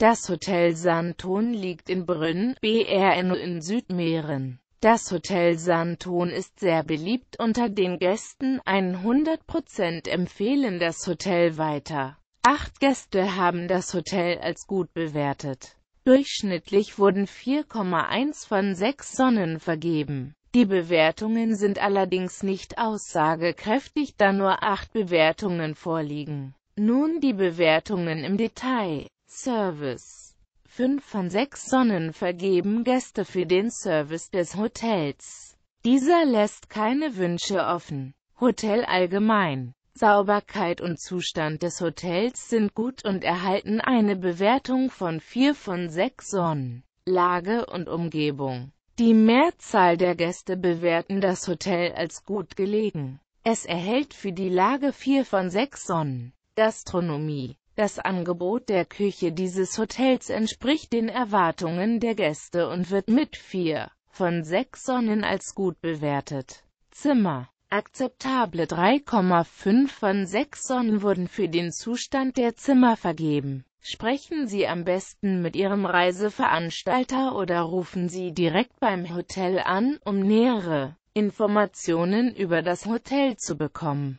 Das Hotel Santon liegt in Brünn, BRN in Südmähren. Das Hotel Santon ist sehr beliebt unter den Gästen, 100% empfehlen das Hotel weiter. Acht Gäste haben das Hotel als gut bewertet. Durchschnittlich wurden 4,1 von 6 Sonnen vergeben. Die Bewertungen sind allerdings nicht aussagekräftig, da nur acht Bewertungen vorliegen. Nun die Bewertungen im Detail. Service. Fünf von sechs Sonnen vergeben Gäste für den Service des Hotels. Dieser lässt keine Wünsche offen. Hotel allgemein. Sauberkeit und Zustand des Hotels sind gut und erhalten eine Bewertung von 4 von 6 Sonnen. Lage und Umgebung. Die Mehrzahl der Gäste bewerten das Hotel als gut gelegen. Es erhält für die Lage 4 von 6 Sonnen. Gastronomie. Das Angebot der Küche dieses Hotels entspricht den Erwartungen der Gäste und wird mit vier von sechs Sonnen als gut bewertet. Zimmer Akzeptable 3,5 von 6 Sonnen wurden für den Zustand der Zimmer vergeben. Sprechen Sie am besten mit Ihrem Reiseveranstalter oder rufen Sie direkt beim Hotel an, um nähere Informationen über das Hotel zu bekommen.